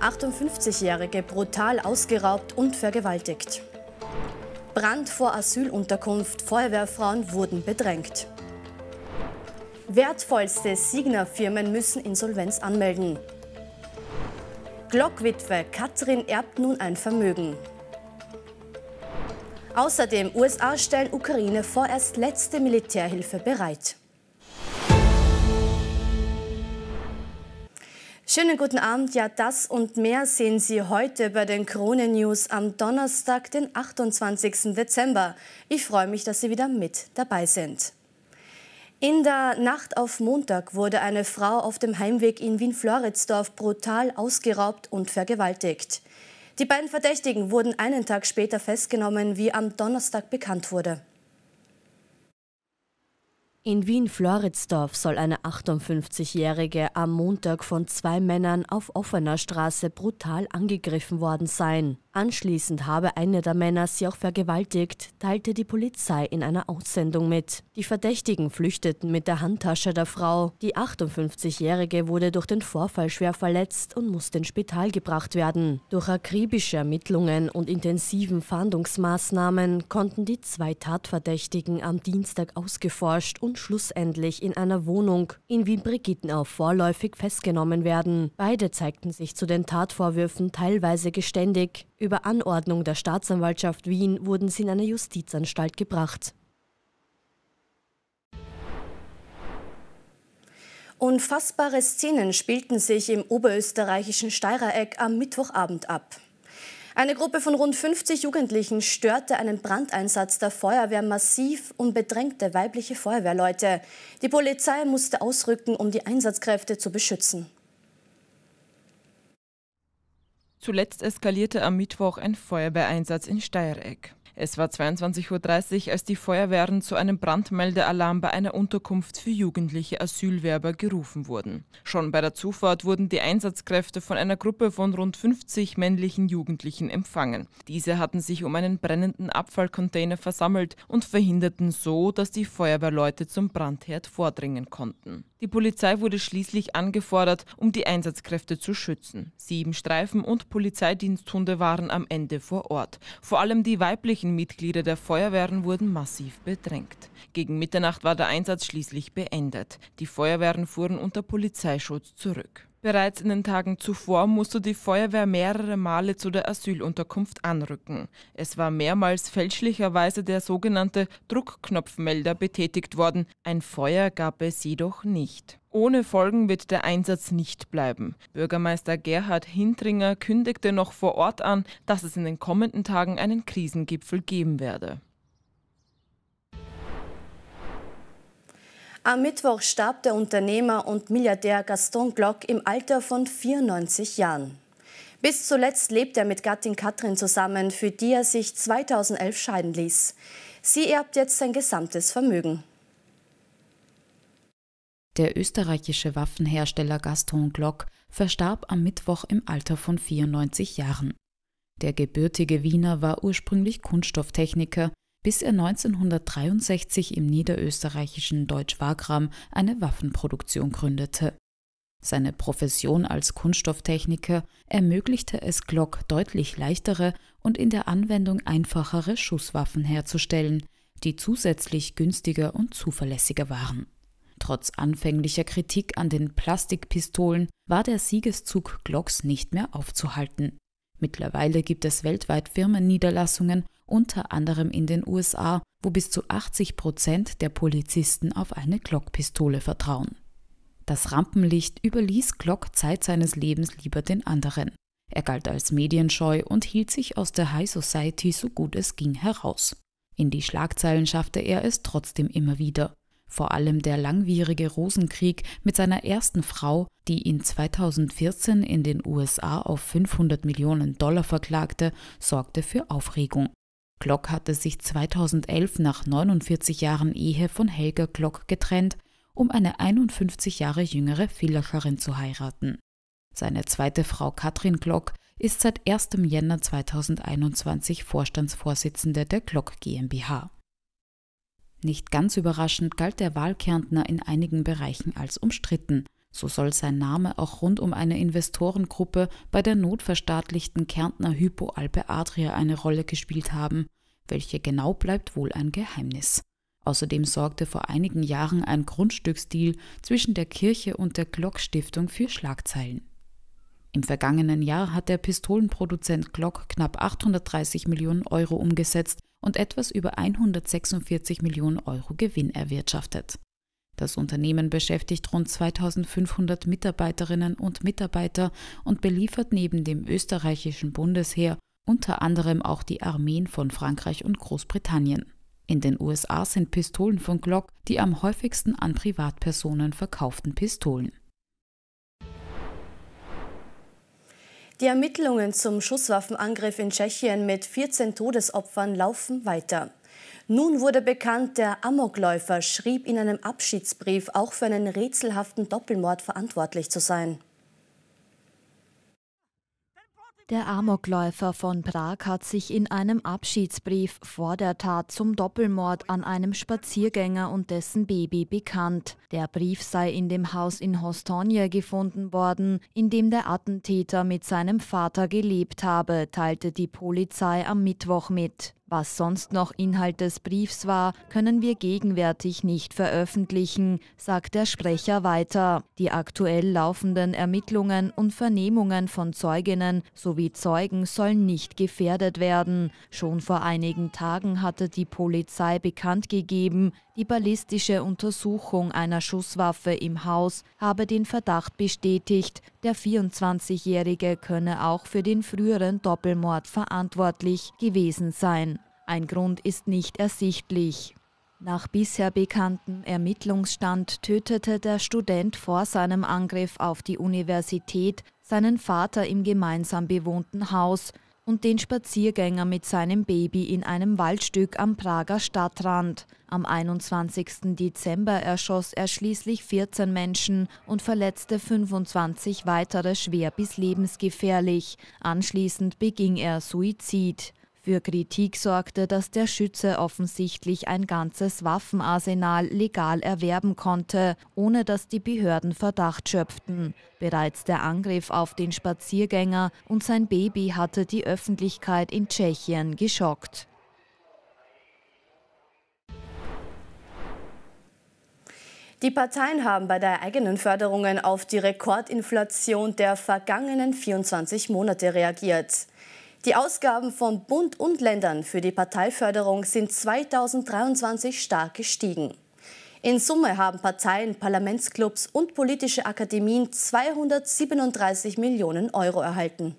58-Jährige brutal ausgeraubt und vergewaltigt. Brand vor Asylunterkunft, Feuerwehrfrauen wurden bedrängt. Wertvollste Signa-Firmen müssen Insolvenz anmelden. Glockwitwe Katrin erbt nun ein Vermögen. Außerdem USA stellen Ukraine vorerst letzte Militärhilfe bereit. Schönen guten Abend. Ja, das und mehr sehen Sie heute bei den Krone News am Donnerstag, den 28. Dezember. Ich freue mich, dass Sie wieder mit dabei sind. In der Nacht auf Montag wurde eine Frau auf dem Heimweg in Wien-Floridsdorf brutal ausgeraubt und vergewaltigt. Die beiden Verdächtigen wurden einen Tag später festgenommen, wie am Donnerstag bekannt wurde. In Wien-Floridsdorf soll eine 58-Jährige am Montag von zwei Männern auf offener Straße brutal angegriffen worden sein. Anschließend habe einer der Männer sie auch vergewaltigt, teilte die Polizei in einer Aussendung mit. Die Verdächtigen flüchteten mit der Handtasche der Frau. Die 58-Jährige wurde durch den Vorfall schwer verletzt und musste ins Spital gebracht werden. Durch akribische Ermittlungen und intensiven Fahndungsmaßnahmen konnten die zwei Tatverdächtigen am Dienstag ausgeforscht und schlussendlich in einer Wohnung in Wien-Brigittenau vorläufig festgenommen werden. Beide zeigten sich zu den Tatvorwürfen teilweise geständig. Über Anordnung der Staatsanwaltschaft Wien wurden sie in eine Justizanstalt gebracht. Unfassbare Szenen spielten sich im oberösterreichischen Steirereck am Mittwochabend ab. Eine Gruppe von rund 50 Jugendlichen störte einen Brandeinsatz der Feuerwehr massiv und bedrängte weibliche Feuerwehrleute. Die Polizei musste ausrücken, um die Einsatzkräfte zu beschützen. Zuletzt eskalierte am Mittwoch ein Feuerwehreinsatz in Steiereck. Es war 22.30 Uhr, als die Feuerwehren zu einem Brandmeldealarm bei einer Unterkunft für jugendliche Asylwerber gerufen wurden. Schon bei der Zufahrt wurden die Einsatzkräfte von einer Gruppe von rund 50 männlichen Jugendlichen empfangen. Diese hatten sich um einen brennenden Abfallcontainer versammelt und verhinderten so, dass die Feuerwehrleute zum Brandherd vordringen konnten. Die Polizei wurde schließlich angefordert, um die Einsatzkräfte zu schützen. Sieben Streifen und Polizeidiensthunde waren am Ende vor Ort. Vor allem die weiblichen restlichen Mitglieder der Feuerwehren wurden massiv bedrängt. Gegen Mitternacht war der Einsatz schließlich beendet. Die Feuerwehren fuhren unter Polizeischutz zurück. Bereits in den Tagen zuvor musste die Feuerwehr mehrere Male zu der Asylunterkunft anrücken. Es war mehrmals fälschlicherweise der sogenannte Druckknopfmelder betätigt worden. Ein Feuer gab es jedoch nicht. Ohne Folgen wird der Einsatz nicht bleiben. Bürgermeister Gerhard Hintringer kündigte noch vor Ort an, dass es in den kommenden Tagen einen Krisengipfel geben werde. Am Mittwoch starb der Unternehmer und Milliardär Gaston Glock im Alter von 94 Jahren. Bis zuletzt lebt er mit Gattin Katrin zusammen, für die er sich 2011 scheiden ließ. Sie erbt jetzt sein gesamtes Vermögen. Der österreichische Waffenhersteller Gaston Glock verstarb am Mittwoch im Alter von 94 Jahren. Der gebürtige Wiener war ursprünglich Kunststofftechniker, bis er 1963 im niederösterreichischen Deutsch-Wagram eine Waffenproduktion gründete. Seine Profession als Kunststofftechniker ermöglichte es Glock deutlich leichtere und in der Anwendung einfachere Schusswaffen herzustellen, die zusätzlich günstiger und zuverlässiger waren. Trotz anfänglicher Kritik an den Plastikpistolen war der Siegeszug Glocks nicht mehr aufzuhalten. Mittlerweile gibt es weltweit Firmenniederlassungen, unter anderem in den USA, wo bis zu 80 Prozent der Polizisten auf eine Glockpistole vertrauen. Das Rampenlicht überließ Glock Zeit seines Lebens lieber den anderen. Er galt als medienscheu und hielt sich aus der High Society so gut es ging heraus. In die Schlagzeilen schaffte er es trotzdem immer wieder vor allem der langwierige Rosenkrieg mit seiner ersten Frau, die ihn 2014 in den USA auf 500 Millionen Dollar verklagte, sorgte für Aufregung. Glock hatte sich 2011 nach 49 Jahren Ehe von Helga Glock getrennt, um eine 51 Jahre jüngere Villacherin zu heiraten. Seine zweite Frau Katrin Glock ist seit 1. Jänner 2021 Vorstandsvorsitzende der Glock GmbH. Nicht ganz überraschend galt der Wahlkärntner in einigen Bereichen als umstritten. So soll sein Name auch rund um eine Investorengruppe bei der notverstaatlichten Kärntner Hypo Alpe Adria eine Rolle gespielt haben. Welche genau bleibt wohl ein Geheimnis. Außerdem sorgte vor einigen Jahren ein Grundstücksdeal zwischen der Kirche und der Glock-Stiftung für Schlagzeilen. Im vergangenen Jahr hat der Pistolenproduzent Glock knapp 830 Millionen Euro umgesetzt und etwas über 146 Millionen Euro Gewinn erwirtschaftet. Das Unternehmen beschäftigt rund 2500 Mitarbeiterinnen und Mitarbeiter und beliefert neben dem österreichischen Bundesheer unter anderem auch die Armeen von Frankreich und Großbritannien. In den USA sind Pistolen von Glock die am häufigsten an Privatpersonen verkauften Pistolen. Die Ermittlungen zum Schusswaffenangriff in Tschechien mit 14 Todesopfern laufen weiter. Nun wurde bekannt, der Amokläufer schrieb in einem Abschiedsbrief, auch für einen rätselhaften Doppelmord verantwortlich zu sein. Der Amokläufer von Prag hat sich in einem Abschiedsbrief vor der Tat zum Doppelmord an einem Spaziergänger und dessen Baby bekannt. Der Brief sei in dem Haus in Hostonje gefunden worden, in dem der Attentäter mit seinem Vater gelebt habe, teilte die Polizei am Mittwoch mit. Was sonst noch Inhalt des Briefs war, können wir gegenwärtig nicht veröffentlichen, sagt der Sprecher weiter. Die aktuell laufenden Ermittlungen und Vernehmungen von Zeuginnen sowie Zeugen sollen nicht gefährdet werden. Schon vor einigen Tagen hatte die Polizei bekannt gegeben, die ballistische Untersuchung einer Schusswaffe im Haus habe den Verdacht bestätigt, der 24-Jährige könne auch für den früheren Doppelmord verantwortlich gewesen sein. Ein Grund ist nicht ersichtlich. Nach bisher bekanntem Ermittlungsstand tötete der Student vor seinem Angriff auf die Universität seinen Vater im gemeinsam bewohnten Haus und den Spaziergänger mit seinem Baby in einem Waldstück am Prager Stadtrand. Am 21. Dezember erschoss er schließlich 14 Menschen und verletzte 25 weitere schwer bis lebensgefährlich. Anschließend beging er Suizid. Für Kritik sorgte, dass der Schütze offensichtlich ein ganzes Waffenarsenal legal erwerben konnte, ohne dass die Behörden Verdacht schöpften. Bereits der Angriff auf den Spaziergänger und sein Baby hatte die Öffentlichkeit in Tschechien geschockt. Die Parteien haben bei der eigenen Förderungen auf die Rekordinflation der vergangenen 24 Monate reagiert. Die Ausgaben von Bund und Ländern für die Parteiförderung sind 2023 stark gestiegen. In Summe haben Parteien, Parlamentsclubs und politische Akademien 237 Millionen Euro erhalten.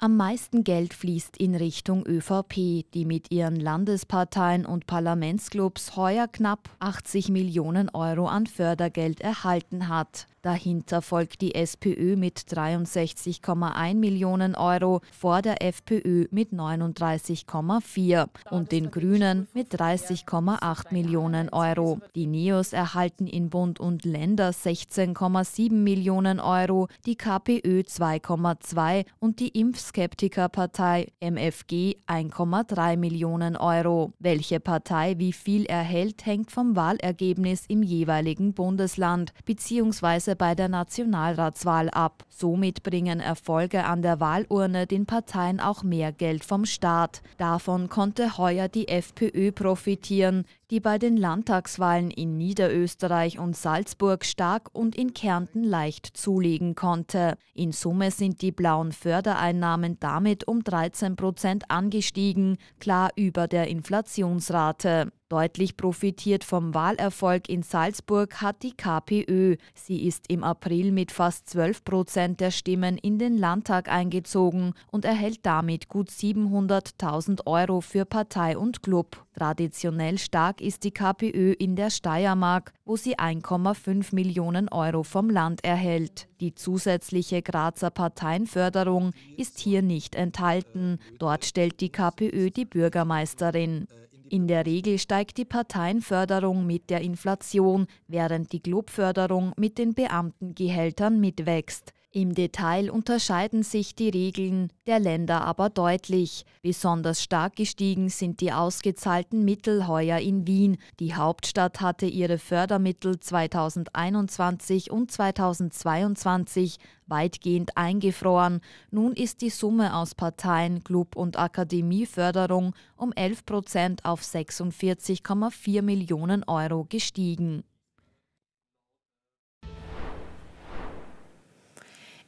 Am meisten Geld fließt in Richtung ÖVP, die mit ihren Landesparteien und Parlamentsclubs heuer knapp 80 Millionen Euro an Fördergeld erhalten hat. Dahinter folgt die SPÖ mit 63,1 Millionen Euro, vor der FPÖ mit 39,4 und den Grünen mit 30,8 Millionen Euro. Die NEOS erhalten in Bund und Länder 16,7 Millionen Euro, die KPÖ 2,2 und die Impfskeptikerpartei MFG 1,3 Millionen Euro. Welche Partei wie viel erhält, hängt vom Wahlergebnis im jeweiligen Bundesland bzw Ergebnisse bei der Nationalratswahl ab. Somit bringen Erfolge an der Wahlurne den Parteien auch mehr Geld vom Staat. Davon konnte heuer die FPÖ profitieren, die bei den Landtagswahlen in Niederösterreich und Salzburg stark und in Kärnten leicht zulegen konnte. In Summe sind die blauen Fördereinnahmen damit um 13 Prozent angestiegen, klar über der Inflationsrate. Deutlich profitiert vom Wahlerfolg in Salzburg hat die KPÖ. Sie ist im April mit fast 12 Prozent der Stimmen in den Landtag eingezogen und erhält damit gut 700.000 Euro für Partei und Club. Traditionell stark ist die KPÖ in der Steiermark, wo sie 1,5 Millionen Euro vom Land erhält. Die zusätzliche Grazer Parteienförderung ist hier nicht enthalten. Dort stellt die KPÖ die Bürgermeisterin. In der Regel steigt die Parteienförderung mit der Inflation, während die Globförderung mit den Beamtengehältern mitwächst. Im Detail unterscheiden sich die Regeln der Länder aber deutlich. Besonders stark gestiegen sind die ausgezahlten Mittel heuer in Wien. Die Hauptstadt hatte ihre Fördermittel 2021 und 2022 weitgehend eingefroren. Nun ist die Summe aus Parteien, Club- und Akademieförderung um 11 Prozent auf 46,4 Millionen Euro gestiegen.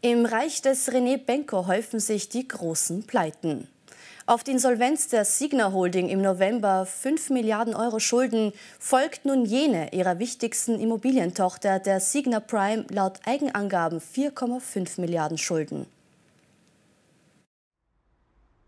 Im Reich des René Benko häufen sich die großen Pleiten. Auf die Insolvenz der Signa Holding im November 5 Milliarden Euro Schulden folgt nun jene ihrer wichtigsten Immobilientochter, der Signa Prime, laut Eigenangaben 4,5 Milliarden Schulden.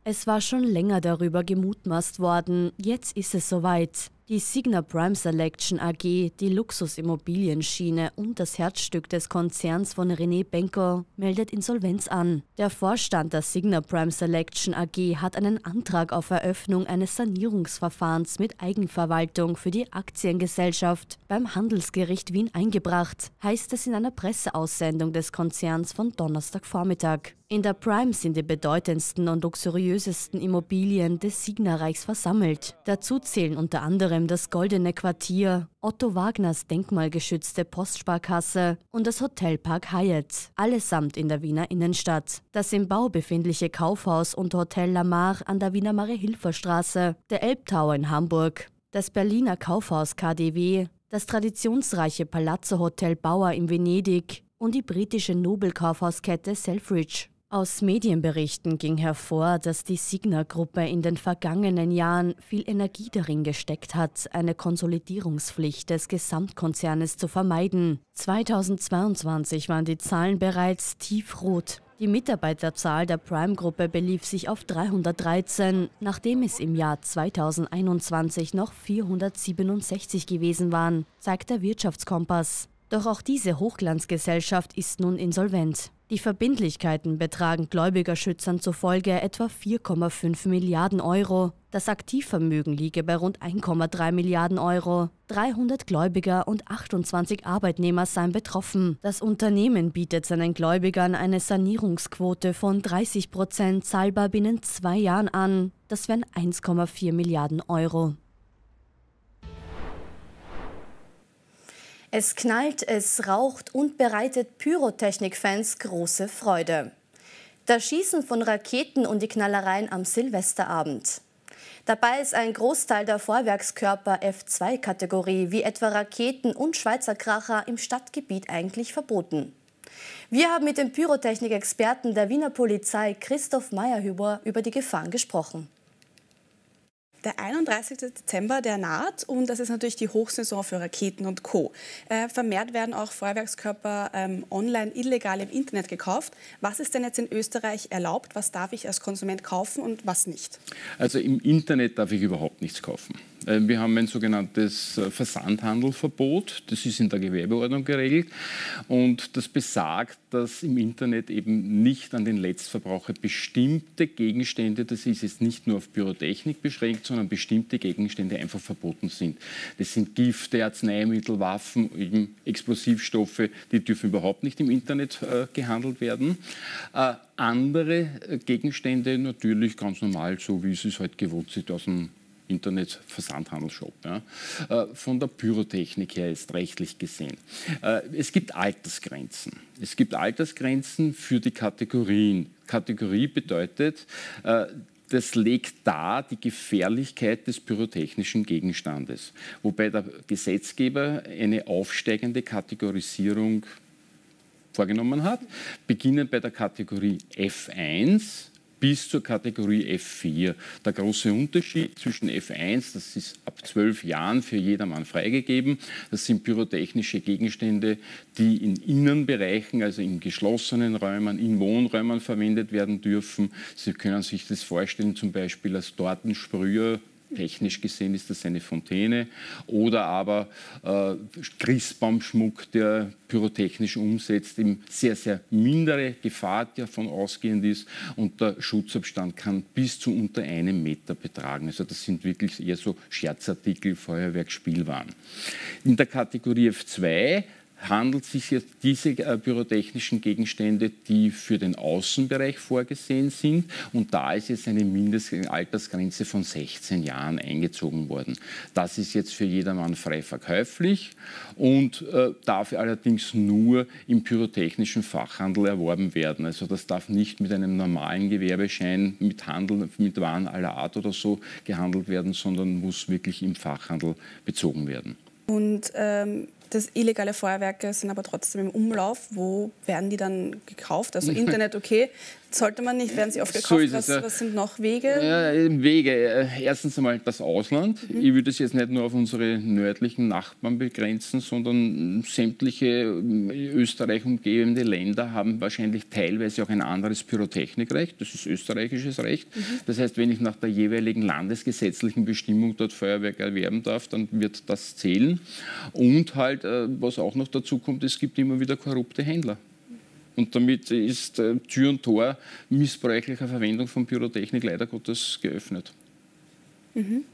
Es war schon länger darüber gemutmaßt worden, jetzt ist es soweit. Die Signa Prime Selection AG, die Luxusimmobilienschiene und das Herzstück des Konzerns von René Benko, meldet Insolvenz an. Der Vorstand der Signa Prime Selection AG hat einen Antrag auf Eröffnung eines Sanierungsverfahrens mit Eigenverwaltung für die Aktiengesellschaft beim Handelsgericht Wien eingebracht, heißt es in einer Presseaussendung des Konzerns von Donnerstagvormittag. In der Prime sind die bedeutendsten und luxuriösesten Immobilien des Signerreichs versammelt. Dazu zählen unter anderem das Goldene Quartier, Otto Wagners denkmalgeschützte Postsparkasse und das Hotelpark Hyatt, allesamt in der Wiener Innenstadt. Das im Bau befindliche Kaufhaus und Hotel Lamar an der Wiener hilfer Straße, der Elbtower in Hamburg, das Berliner Kaufhaus KDW, das traditionsreiche Palazzo Hotel Bauer in Venedig und die britische Nobelkaufhauskette Selfridge. Aus Medienberichten ging hervor, dass die Signa-Gruppe in den vergangenen Jahren viel Energie darin gesteckt hat, eine Konsolidierungspflicht des Gesamtkonzernes zu vermeiden. 2022 waren die Zahlen bereits tiefrot. Die Mitarbeiterzahl der Prime-Gruppe belief sich auf 313, nachdem es im Jahr 2021 noch 467 gewesen waren, zeigt der Wirtschaftskompass. Doch auch diese Hochglanzgesellschaft ist nun insolvent. Die Verbindlichkeiten betragen Gläubigerschützern zufolge etwa 4,5 Milliarden Euro. Das Aktivvermögen liege bei rund 1,3 Milliarden Euro. 300 Gläubiger und 28 Arbeitnehmer seien betroffen. Das Unternehmen bietet seinen Gläubigern eine Sanierungsquote von 30 Prozent zahlbar binnen zwei Jahren an. Das wären 1,4 Milliarden Euro. Es knallt, es raucht und bereitet Pyrotechnik-Fans große Freude. Das Schießen von Raketen und die Knallereien am Silvesterabend. Dabei ist ein Großteil der Vorwerkskörper F2-Kategorie, wie etwa Raketen und Schweizer Kracher, im Stadtgebiet eigentlich verboten. Wir haben mit dem Pyrotechnikexperten der Wiener Polizei Christoph Meyerhüber über die Gefahren gesprochen. Der 31. Dezember, der naht und das ist natürlich die Hochsaison für Raketen und Co. Äh, vermehrt werden auch Feuerwerkskörper ähm, online illegal im Internet gekauft. Was ist denn jetzt in Österreich erlaubt? Was darf ich als Konsument kaufen und was nicht? Also im Internet darf ich überhaupt nichts kaufen. Äh, wir haben ein sogenanntes äh, Versandhandelverbot, das ist in der Gewerbeordnung geregelt und das besagt, dass im Internet eben nicht an den Letztverbraucher bestimmte Gegenstände, das ist jetzt nicht nur auf Pyrotechnik beschränkt, sondern bestimmte Gegenstände einfach verboten sind. Das sind Gifte, Arzneimittel, Waffen, eben Explosivstoffe, die dürfen überhaupt nicht im Internet äh, gehandelt werden. Äh, andere äh, Gegenstände natürlich ganz normal, so wie es es heute halt gewohnt sind aus dem internet versandhandel Ja. Äh, von der Pyrotechnik her ist rechtlich gesehen. Äh, es gibt Altersgrenzen. Es gibt Altersgrenzen für die Kategorien. Kategorie bedeutet, äh, das legt dar die Gefährlichkeit des pyrotechnischen Gegenstandes, wobei der Gesetzgeber eine aufsteigende Kategorisierung vorgenommen hat, beginnend bei der Kategorie F1 bis zur Kategorie F4. Der große Unterschied zwischen F1, das ist ab zwölf Jahren für jedermann freigegeben, das sind pyrotechnische Gegenstände, die in Innenbereichen, also in geschlossenen Räumen, in Wohnräumen verwendet werden dürfen. Sie können sich das vorstellen, zum Beispiel als Tortensprüher technisch gesehen ist das eine Fontäne, oder aber äh, Christbaumschmuck, der pyrotechnisch umsetzt, eben sehr, sehr mindere Gefahr, die davon ausgehend ist und der Schutzabstand kann bis zu unter einem Meter betragen. Also das sind wirklich eher so Scherzartikel, Feuerwerk, Spielwaren. In der Kategorie F2 handelt sich jetzt diese pyrotechnischen äh, Gegenstände, die für den Außenbereich vorgesehen sind. Und da ist jetzt eine Mindestaltersgrenze von 16 Jahren eingezogen worden. Das ist jetzt für jedermann frei verkäuflich und äh, darf allerdings nur im pyrotechnischen Fachhandel erworben werden. Also das darf nicht mit einem normalen Gewerbeschein, mit Handel, mit Waren aller Art oder so gehandelt werden, sondern muss wirklich im Fachhandel bezogen werden. Und ähm, das illegale Feuerwerke sind aber trotzdem im Umlauf. Wo werden die dann gekauft? Also Internet, okay, sollte man nicht, werden sie oft gekauft. So was, ja. was, sind noch Wege? Äh, Wege. Erstens einmal das Ausland. Mhm. Ich würde es jetzt nicht nur auf unsere nördlichen Nachbarn begrenzen, sondern sämtliche äh, Österreich umgebende Länder haben wahrscheinlich teilweise auch ein anderes Pyrotechnikrecht. Das ist österreichisches Recht. Mhm. Das heißt, wenn ich nach der jeweiligen landesgesetzlichen Bestimmung dort Feuerwerk erwerben darf, dann wird das zählen. Und halt, äh, was auch noch dazu kommt, es gibt immer wieder korrupte Händler. Und damit ist äh, Tür und Tor missbräuchlicher Verwendung von Pyrotechnik leider Gottes geöffnet. Mhm.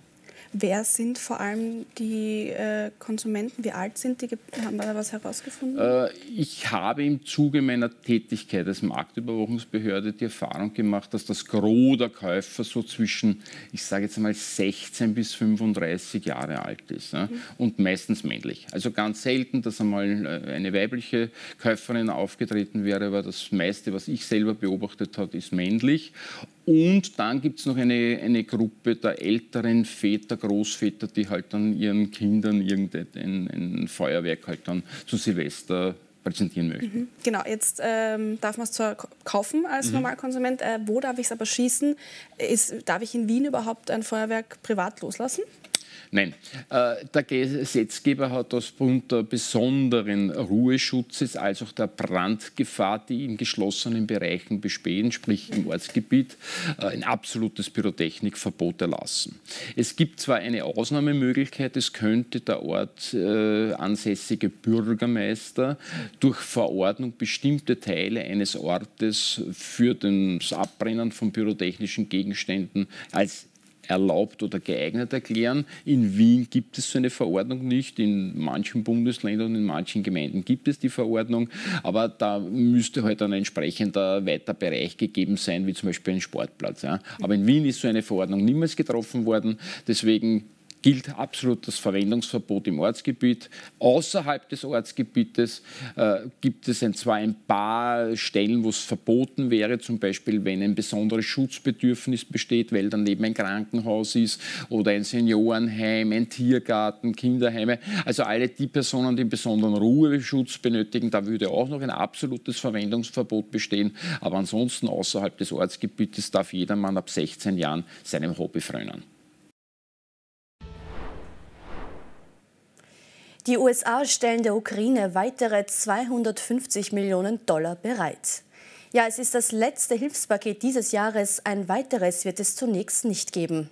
Wer sind vor allem die äh, Konsumenten? Wie alt sind die? Haben wir da was herausgefunden? Äh, ich habe im Zuge meiner Tätigkeit als Marktüberwachungsbehörde die Erfahrung gemacht, dass das Gros der Käufer so zwischen, ich sage jetzt einmal, 16 bis 35 Jahre alt ist ne? mhm. und meistens männlich. Also ganz selten, dass einmal äh, eine weibliche Käuferin aufgetreten wäre, aber das meiste, was ich selber beobachtet habe, ist männlich. Und dann gibt es noch eine, eine Gruppe der älteren Väter, Großväter, die halt dann ihren Kindern irgendein ein Feuerwerk halt dann zu Silvester präsentieren möchten. Mhm. Genau, jetzt ähm, darf man es zwar kaufen als mhm. Normalkonsument, äh, wo darf ich es aber schießen? Ist, darf ich in Wien überhaupt ein Feuerwerk privat loslassen? Nein, äh, der Gesetzgeber hat aufgrund der besonderen Ruheschutzes als auch der Brandgefahr, die in geschlossenen Bereichen bestehen, sprich im Ortsgebiet, äh, ein absolutes Pyrotechnikverbot erlassen. Es gibt zwar eine Ausnahmemöglichkeit, es könnte der Ort äh, ansässige Bürgermeister durch Verordnung bestimmte Teile eines Ortes für das Abbrennen von pyrotechnischen Gegenständen als erlaubt oder geeignet erklären. In Wien gibt es so eine Verordnung nicht, in manchen Bundesländern und in manchen Gemeinden gibt es die Verordnung, aber da müsste halt ein entsprechender weiter Bereich gegeben sein, wie zum Beispiel ein Sportplatz. Ja. Aber in Wien ist so eine Verordnung niemals getroffen worden, deswegen gilt absolut das Verwendungsverbot im Ortsgebiet. Außerhalb des Ortsgebietes äh, gibt es ein, zwar ein paar Stellen, wo es verboten wäre, zum Beispiel wenn ein besonderes Schutzbedürfnis besteht, weil daneben ein Krankenhaus ist oder ein Seniorenheim, ein Tiergarten, Kinderheime. Also alle die Personen, die besonderen Ruheschutz benötigen, da würde auch noch ein absolutes Verwendungsverbot bestehen. Aber ansonsten außerhalb des Ortsgebietes darf jedermann ab 16 Jahren seinem Hobby frönen. Die USA stellen der Ukraine weitere 250 Millionen Dollar bereit. Ja, es ist das letzte Hilfspaket dieses Jahres, ein weiteres wird es zunächst nicht geben.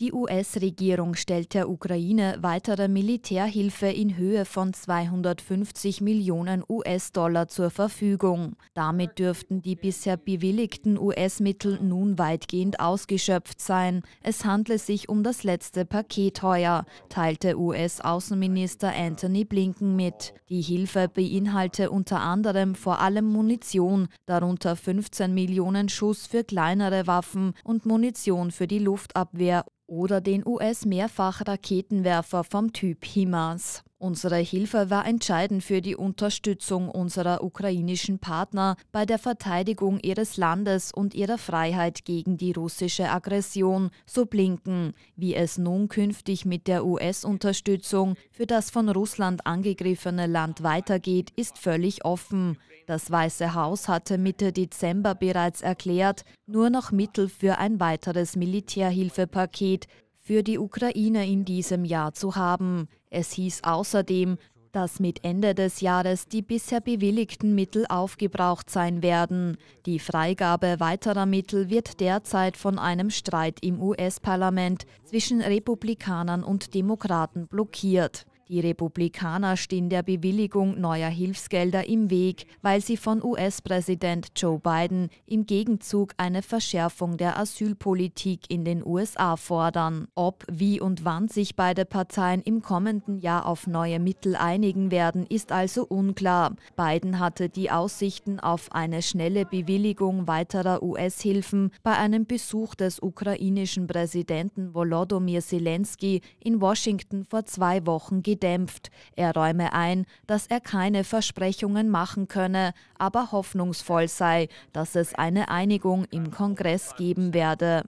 Die US-Regierung stellt der Ukraine weitere Militärhilfe in Höhe von 250 Millionen US-Dollar zur Verfügung. Damit dürften die bisher bewilligten US-Mittel nun weitgehend ausgeschöpft sein. Es handle sich um das letzte Paket heuer, teilte US-Außenminister Anthony Blinken mit. Die Hilfe beinhalte unter anderem vor allem Munition, darunter 15 Millionen Schuss für kleinere Waffen und Munition für die Luftabwehr oder den US-Mehrfachraketenwerfer vom Typ HIMARS. Unsere Hilfe war entscheidend für die Unterstützung unserer ukrainischen Partner bei der Verteidigung ihres Landes und ihrer Freiheit gegen die russische Aggression, so Blinken, wie es nun künftig mit der US-Unterstützung für das von Russland angegriffene Land weitergeht, ist völlig offen. Das Weiße Haus hatte Mitte Dezember bereits erklärt, nur noch Mittel für ein weiteres Militärhilfepaket für die Ukraine in diesem Jahr zu haben. Es hieß außerdem, dass mit Ende des Jahres die bisher bewilligten Mittel aufgebraucht sein werden. Die Freigabe weiterer Mittel wird derzeit von einem Streit im US-Parlament zwischen Republikanern und Demokraten blockiert. Die Republikaner stehen der Bewilligung neuer Hilfsgelder im Weg, weil sie von US-Präsident Joe Biden im Gegenzug eine Verschärfung der Asylpolitik in den USA fordern. Ob, wie und wann sich beide Parteien im kommenden Jahr auf neue Mittel einigen werden, ist also unklar. Biden hatte die Aussichten auf eine schnelle Bewilligung weiterer US-Hilfen bei einem Besuch des ukrainischen Präsidenten Volodymyr Zelensky in Washington vor zwei Wochen gedreht gedämpft. Er räume ein, dass er keine Versprechungen machen könne, aber hoffnungsvoll sei, dass es eine Einigung im Kongress geben werde.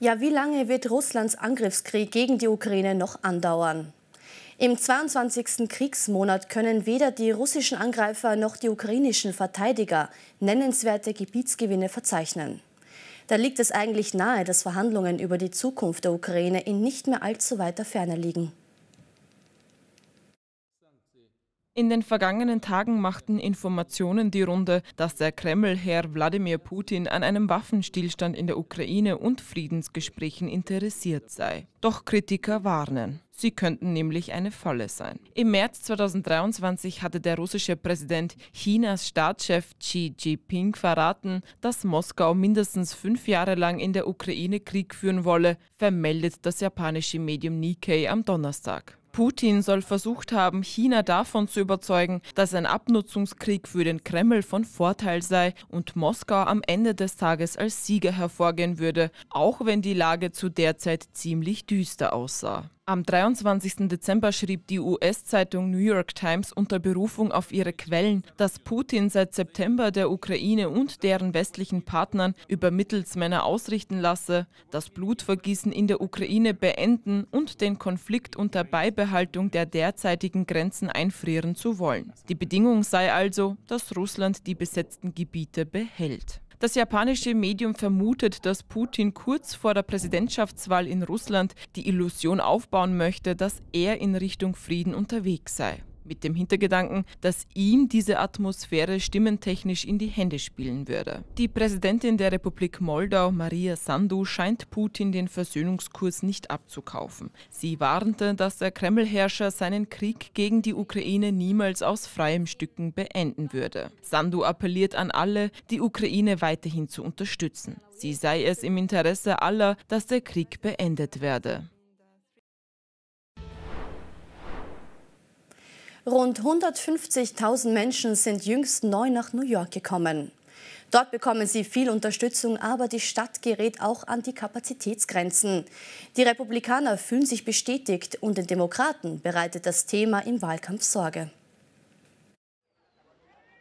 Ja, wie lange wird Russlands Angriffskrieg gegen die Ukraine noch andauern? Im 22. Kriegsmonat können weder die russischen Angreifer noch die ukrainischen Verteidiger nennenswerte Gebietsgewinne verzeichnen. Da liegt es eigentlich nahe, dass Verhandlungen über die Zukunft der Ukraine in nicht mehr allzu weiter Ferne liegen. In den vergangenen Tagen machten Informationen die Runde, dass der Kreml-Herr Wladimir Putin an einem Waffenstillstand in der Ukraine und Friedensgesprächen interessiert sei. Doch Kritiker warnen. Sie könnten nämlich eine Falle sein. Im März 2023 hatte der russische Präsident Chinas Staatschef Xi Jinping verraten, dass Moskau mindestens fünf Jahre lang in der Ukraine Krieg führen wolle, vermeldet das japanische Medium Nikkei am Donnerstag. Putin soll versucht haben, China davon zu überzeugen, dass ein Abnutzungskrieg für den Kreml von Vorteil sei und Moskau am Ende des Tages als Sieger hervorgehen würde, auch wenn die Lage zu der Zeit ziemlich düster aussah. Am 23. Dezember schrieb die US-Zeitung New York Times unter Berufung auf ihre Quellen, dass Putin seit September der Ukraine und deren westlichen Partnern über Mittelsmänner ausrichten lasse, das Blutvergießen in der Ukraine beenden und den Konflikt unter Beibehaltung der derzeitigen Grenzen einfrieren zu wollen. Die Bedingung sei also, dass Russland die besetzten Gebiete behält. Das japanische Medium vermutet, dass Putin kurz vor der Präsidentschaftswahl in Russland die Illusion aufbauen möchte, dass er in Richtung Frieden unterwegs sei mit dem Hintergedanken, dass ihm diese Atmosphäre stimmentechnisch in die Hände spielen würde. Die Präsidentin der Republik Moldau, Maria Sandu, scheint Putin den Versöhnungskurs nicht abzukaufen. Sie warnte, dass der Kremlherrscher seinen Krieg gegen die Ukraine niemals aus freiem Stücken beenden würde. Sandu appelliert an alle, die Ukraine weiterhin zu unterstützen. Sie sei es im Interesse aller, dass der Krieg beendet werde. Rund 150.000 Menschen sind jüngst neu nach New York gekommen. Dort bekommen sie viel Unterstützung, aber die Stadt gerät auch an die Kapazitätsgrenzen. Die Republikaner fühlen sich bestätigt und den Demokraten bereitet das Thema im Wahlkampf Sorge.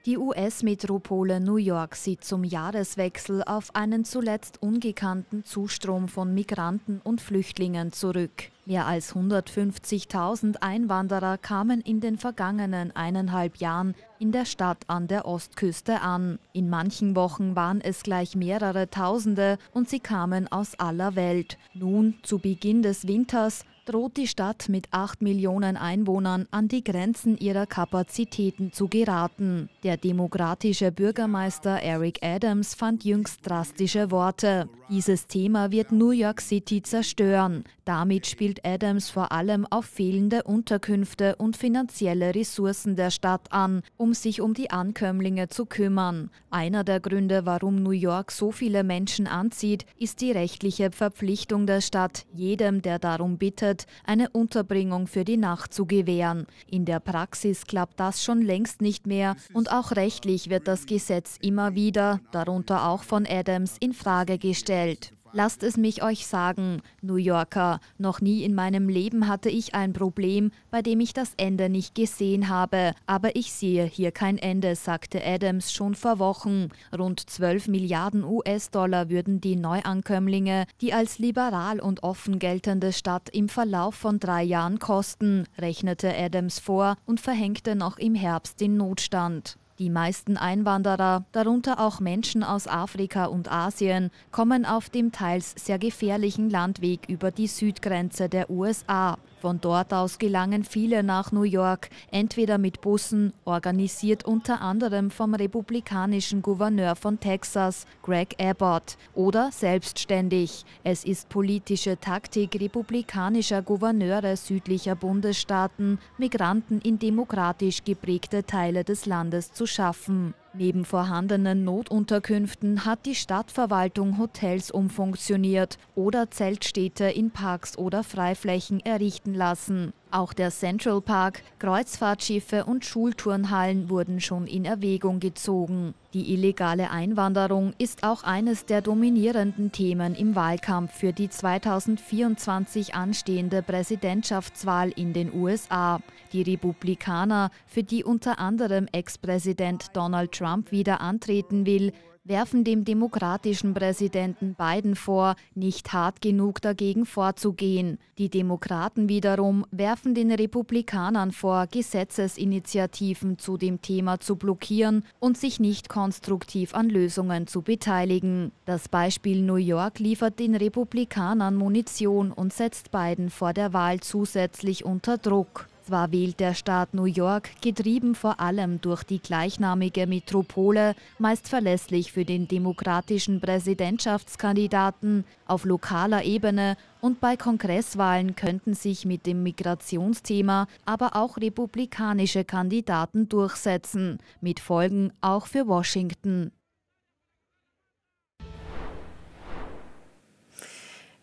Die US-Metropole New York sieht zum Jahreswechsel auf einen zuletzt ungekannten Zustrom von Migranten und Flüchtlingen zurück. Mehr als 150.000 Einwanderer kamen in den vergangenen eineinhalb Jahren in der Stadt an der Ostküste an. In manchen Wochen waren es gleich mehrere Tausende und sie kamen aus aller Welt. Nun, zu Beginn des Winters, droht die Stadt mit 8 Millionen Einwohnern an die Grenzen ihrer Kapazitäten zu geraten. Der demokratische Bürgermeister Eric Adams fand jüngst drastische Worte. Dieses Thema wird New York City zerstören. Damit spielt Adams vor allem auf fehlende Unterkünfte und finanzielle Ressourcen der Stadt an, um sich um die Ankömmlinge zu kümmern. Einer der Gründe, warum New York so viele Menschen anzieht, ist die rechtliche Verpflichtung der Stadt, jedem, der darum bittet, verpflichtet, eine Unterbringung für die Nacht zu gewähren. In der Praxis klappt das schon längst nicht mehr und auch rechtlich wird das Gesetz immer wieder, darunter auch von Adams, in Frage gestellt. Lasst es mich euch sagen, New Yorker, noch nie in meinem Leben hatte ich ein Problem, bei dem ich das Ende nicht gesehen habe. Aber ich sehe hier kein Ende, sagte Adams schon vor Wochen. Rund 12 Milliarden US-Dollar würden die Neuankömmlinge, die als liberal und offen geltende Stadt im Verlauf von drei Jahren kosten, rechnete Adams vor und verhängte noch im Herbst den Notstand. Die meisten Einwanderer, darunter auch Menschen aus Afrika und Asien, kommen auf dem teils sehr gefährlichen Landweg über die Südgrenze der USA. Von dort aus gelangen viele nach New York, entweder mit Bussen, organisiert unter anderem vom republikanischen Gouverneur von Texas, Greg Abbott, oder selbstständig. Es ist politische Taktik republikanischer Gouverneure südlicher Bundesstaaten, Migranten in demokratisch geprägte Teile des Landes zu schaffen. Neben vorhandenen Notunterkünften hat die Stadtverwaltung Hotels umfunktioniert oder Zeltstädte in Parks oder Freiflächen errichten lassen. Auch der Central Park, Kreuzfahrtschiffe und Schulturnhallen wurden schon in Erwägung gezogen. Die illegale Einwanderung ist auch eines der dominierenden Themen im Wahlkampf für die 2024 anstehende Präsidentschaftswahl in den USA. Die Republikaner, für die unter anderem Ex-Präsident Donald Trump wieder antreten will, werfen dem demokratischen Präsidenten Biden vor, nicht hart genug dagegen vorzugehen. Die Demokraten wiederum werfen den Republikanern vor, Gesetzesinitiativen zu dem Thema zu blockieren und sich nicht konstruktiv an Lösungen zu beteiligen. Das Beispiel New York liefert den Republikanern Munition und setzt Biden vor der Wahl zusätzlich unter Druck. Zwar wählt der Staat New York, getrieben vor allem durch die gleichnamige Metropole, meist verlässlich für den demokratischen Präsidentschaftskandidaten, auf lokaler Ebene und bei Kongresswahlen könnten sich mit dem Migrationsthema aber auch republikanische Kandidaten durchsetzen, mit Folgen auch für Washington.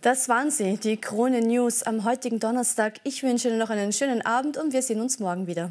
Das waren sie, die Krone News am heutigen Donnerstag. Ich wünsche Ihnen noch einen schönen Abend und wir sehen uns morgen wieder.